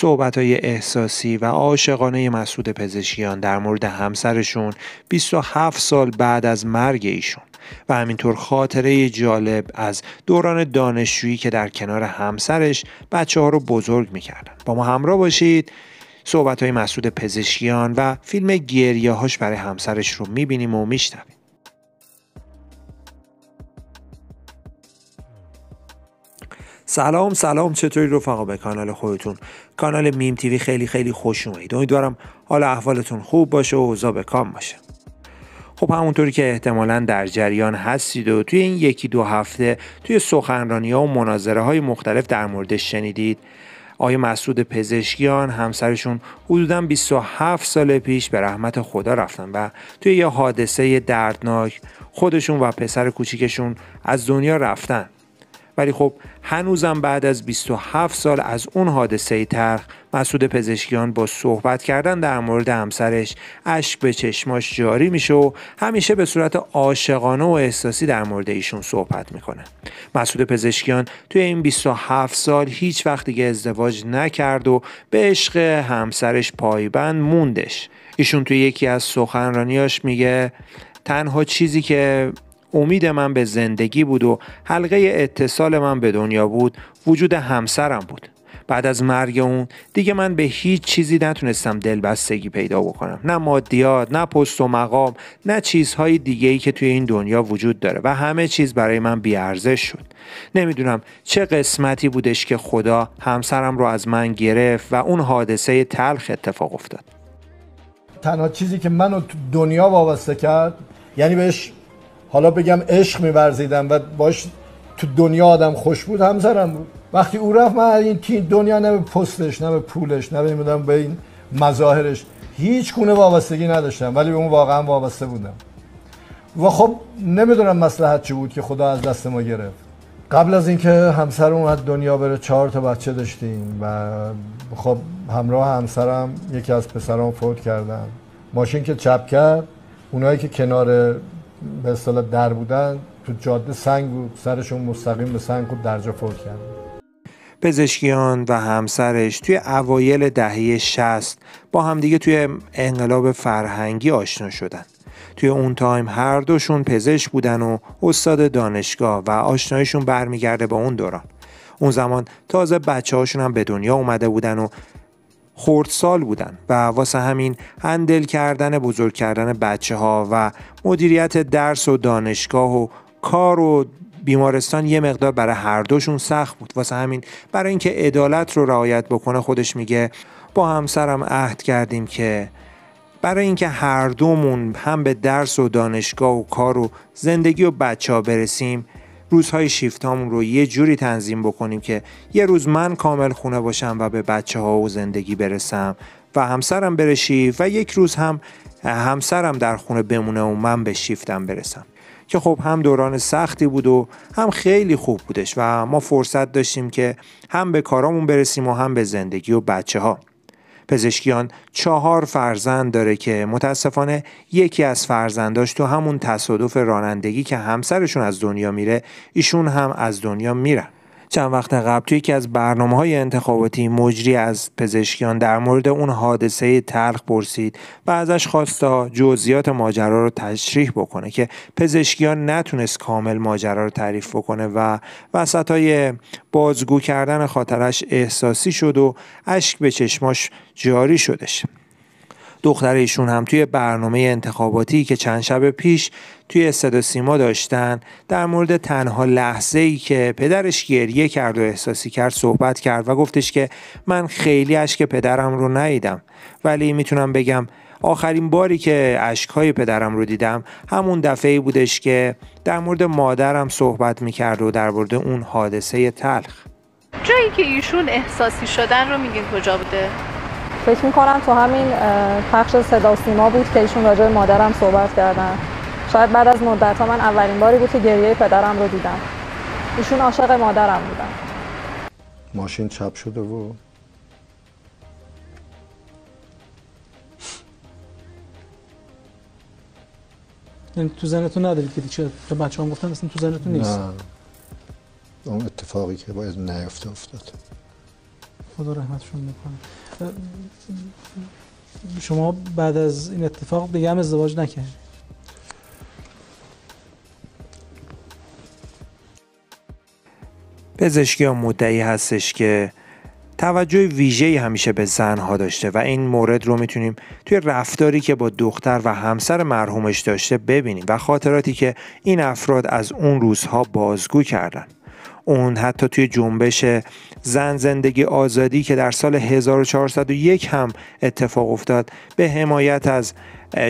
صحبت های احساسی و عاشقانه مسعود پزشکیان در مورد همسرشون 27 سال بعد از مرگ ایشون و همینطور خاطره جالب از دوران دانشجویی که در کنار همسرش بچه ها رو بزرگ میکردن با ما همراه باشید صحبت های مسعود پزشکیان و فیلم گریه هاش برای همسرش رو میبینیم و میشنویم سلام سلام چطوری رفقا به کانال خودتون کانال میم تیوی خیلی خیلی خوش اومدید امیدوارم حال احوالتون خوب باشه و اوضاع به کام باشه خب همونطوری که احتمالا در جریان هستید و توی این یکی دو هفته توی سخنرانی ها و مناظره های مختلف در موردش شنیدید آقای مسعود پزشکیان همسرشون حدودا 27 سال پیش به رحمت خدا رفتن و توی یه حادثه دردناک خودشون و پسر کوچیکشون از دنیا رفتن ولی خب هنوزم بعد از 27 سال از اون حادثه ترخ مسعود پزشکیان با صحبت کردن در مورد همسرش اشک به چشماش جاری میشه و همیشه به صورت عاشقانه و احساسی در مورد ایشون صحبت میکنه مسعود پزشکیان توی این 27 سال هیچ وقت دیگه ازدواج نکرد و به عشق همسرش پایبند موندش ایشون توی یکی از سخنرانیاش میگه تنها چیزی که امید من به زندگی بود و حلقه اتصال من به دنیا بود وجود همسرم بود بعد از مرگ اون دیگه من به هیچ چیزی نتونستم دلبستگی پیدا بکنم نه مادیات نه پست و مقام نه چیزهای دیگه ای که توی این دنیا وجود داره و همه چیز برای من بیارزش شد نمیدونم چه قسمتی بودش که خدا همسرم رو از من گرفت و اون حادثه تلخ اتفاق افتاد تنها چیزی که منو دنیا وابسته کرد یعنی بهش حالا بگم عشق میورزیدم و باش تو دنیا آدم خوش بود همسرم بود وقتی او رفت من این دنیا نه به پستش نه به پولش نه به به این مظاهرش هیچ گونه وابستگی نداشتم ولی به اون واقعا وابسته بودم و خب نمیدونم مسلحت چی بود که خدا از دست ما گرفت قبل از اینکه همسر اومد دنیا بره چهار تا بچه داشتیم و خب همراه همسرم یکی از پسران فوت کردن ماشین که چپ کرد اونایی که کنار به اصطلاح در بودن تو جاده سنگ بود سرشون مستقیم به سنگ خود درجا فوت کرد پزشکیان و همسرش توی اوایل دهه 60 با همدیگه توی انقلاب فرهنگی آشنا شدن توی اون تایم هر دوشون پزشک بودن و استاد دانشگاه و آشنایشون برمیگرده به اون دوران اون زمان تازه بچه هاشون هم به دنیا اومده بودن و خردسال بودن و واسه همین هندل کردن بزرگ کردن بچه ها و مدیریت درس و دانشگاه و کار و بیمارستان یه مقدار برای هر دوشون سخت بود واسه همین برای اینکه عدالت رو رعایت بکنه خودش میگه با همسرم عهد کردیم که برای اینکه هر دومون هم به درس و دانشگاه و کار و زندگی و بچه ها برسیم روزهای شیفت رو یه جوری تنظیم بکنیم که یه روز من کامل خونه باشم و به بچه ها و زندگی برسم و همسرم بره و یک روز هم همسرم در خونه بمونه و من به شیفتم برسم که خب هم دوران سختی بود و هم خیلی خوب بودش و ما فرصت داشتیم که هم به کارامون برسیم و هم به زندگی و بچه ها پزشکیان چهار فرزند داره که متاسفانه یکی از فرزنداش تو همون تصادف رانندگی که همسرشون از دنیا میره ایشون هم از دنیا میرن چند وقت قبل توی یکی از برنامه های انتخاباتی مجری از پزشکیان در مورد اون حادثه تلخ پرسید و ازش خواست تا جزئیات ماجرا رو تشریح بکنه که پزشکیان نتونست کامل ماجرا رو تعریف بکنه و وسط بازگو کردن خاطرش احساسی شد و اشک به چشماش جاری شدش دختر ایشون هم توی برنامه انتخاباتی که چند شب پیش توی صدا سیما داشتن در مورد تنها لحظه ای که پدرش گریه کرد و احساسی کرد صحبت کرد و گفتش که من خیلی اشک پدرم رو ندیدم ولی میتونم بگم آخرین باری که اشکهای پدرم رو دیدم همون دفعه بودش که در مورد مادرم صحبت میکرد و در مورد اون حادثه تلخ جایی که ایشون احساسی شدن رو میگین کجا بوده؟ فکر میکنم تو همین پخش صدا سیما بود که ایشون راجع مادرم صحبت کردن شاید بعد از مدت ها من اولین باری بود که گریه پدرم رو دیدم ایشون عاشق مادرم بودن ماشین چپ شده بود یعنی تو زنتون نداری که دیگه تو بچه هم گفتن اصلا تو زنتون نیست نه اون اتفاقی که باید نیفته افتاد خدا رحمتشون میکنه شما بعد از این اتفاق دیگه هم ازدواج نکردید پزشکی ها مدعی هستش که توجه ویژه‌ای همیشه به زنها داشته و این مورد رو میتونیم توی رفتاری که با دختر و همسر مرحومش داشته ببینیم و خاطراتی که این افراد از اون روزها بازگو کردن اون حتی توی جنبش زن زندگی آزادی که در سال 1401 هم اتفاق افتاد به حمایت از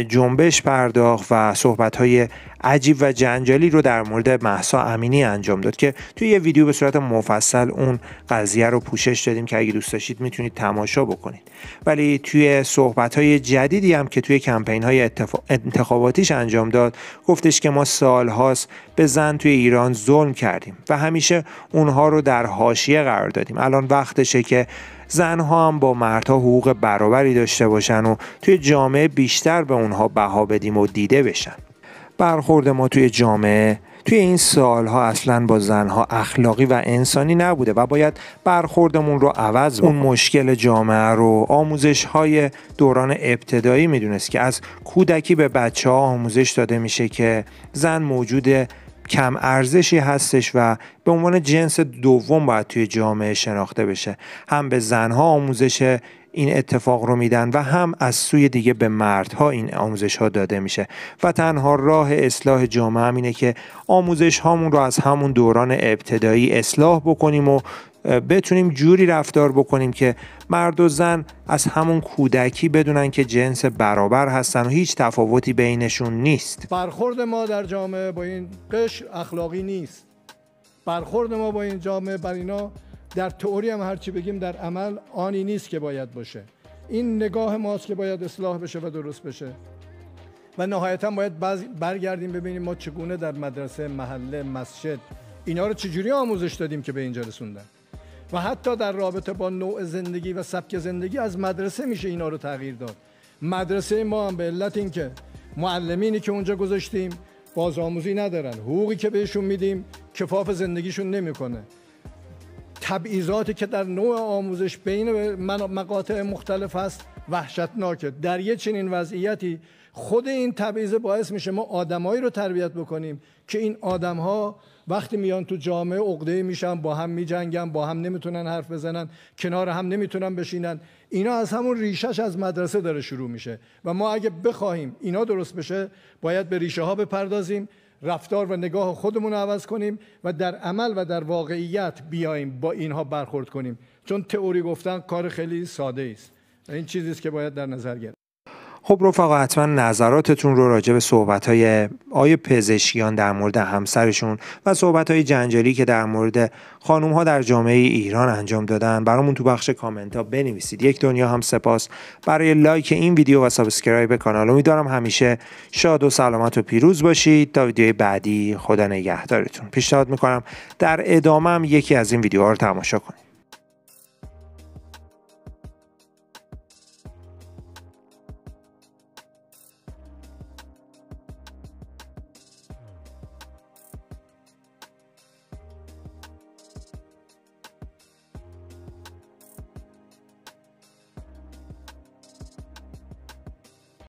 جنبش پرداخت و صحبت های عجیب و جنجالی رو در مورد محسا امینی انجام داد که توی یه ویدیو به صورت مفصل اون قضیه رو پوشش دادیم که اگه دوست داشتید میتونید تماشا بکنید ولی توی صحبت های جدیدی هم که توی کمپین های انتخاباتیش انجام داد گفتش که ما سالهاست به زن توی ایران ظلم کردیم و همیشه اونها رو در حاشیه قرار دادیم الان وقتشه که زنها هم با مردها حقوق برابری داشته باشن و توی جامعه بیشتر به اونها بها بدیم و دیده بشن برخورد ما توی جامعه توی این ها اصلا با زنها اخلاقی و انسانی نبوده و باید برخوردمون رو عوض با اون مشکل جامعه رو آموزش های دوران ابتدایی میدونست که از کودکی به بچه ها آموزش داده میشه که زن موجود کم ارزشی هستش و به عنوان جنس دوم باید توی جامعه شناخته بشه هم به زنها آموزش این اتفاق رو میدن و هم از سوی دیگه به مردها این آموزش ها داده میشه و تنها راه اصلاح جامعه هم اینه که آموزش هامون رو از همون دوران ابتدایی اصلاح بکنیم و بتونیم جوری رفتار بکنیم که مرد و زن از همون کودکی بدونن که جنس برابر هستن و هیچ تفاوتی بینشون نیست برخورد ما در جامعه با این قش اخلاقی نیست برخورد ما با این جامعه بر اینا در تئوری هم هرچی بگیم در عمل آنی نیست که باید باشه این نگاه ماست که باید اصلاح بشه و درست بشه و نهایتا باید برگردیم ببینیم ما چگونه در مدرسه محله مسجد اینا رو چجوری آموزش دادیم که به اینجا رسوندن و حتی در رابطه با نوع زندگی و سبک زندگی از مدرسه میشه اینا رو تغییر داد مدرسه ما هم به علت اینکه معلمینی که اونجا گذاشتیم بازآموزی ندارن حقوقی که بهشون میدیم کفاف زندگیشون نمیکنه تبعیضاتی که در نوع آموزش بین مقاطع مختلف هست وحشتناکه در یه چنین وضعیتی خود این تبعیض باعث میشه ما آدمایی رو تربیت بکنیم که این آدمها وقتی میان تو جامعه عقده میشن با هم میجنگن با هم نمیتونن حرف بزنن کنار هم نمیتونن بشینن اینا از همون ریشش از مدرسه داره شروع میشه و ما اگه بخواهیم اینا درست بشه باید به ریشه ها بپردازیم رفتار و نگاه خودمون رو عوض کنیم و در عمل و در واقعیت بیایم با اینها برخورد کنیم چون تئوری گفتن کار خیلی ساده است این چیزی است که باید در نظر گرفت خب رفقا حتما نظراتتون رو راجع به های آی پزشکیان در مورد همسرشون و های جنجالی که در مورد ها در جامعه ایران انجام دادن برامون تو بخش کامنت ها بنویسید یک دنیا هم سپاس برای لایک این ویدیو و سابسکرایب کانال امیدوارم همیشه شاد و سلامت و پیروز باشید تا ویدیو بعدی خدا نگهدارتون پیشنهاد میکنم در ادامه هم یکی از این ویدیوها رو تماشا کنید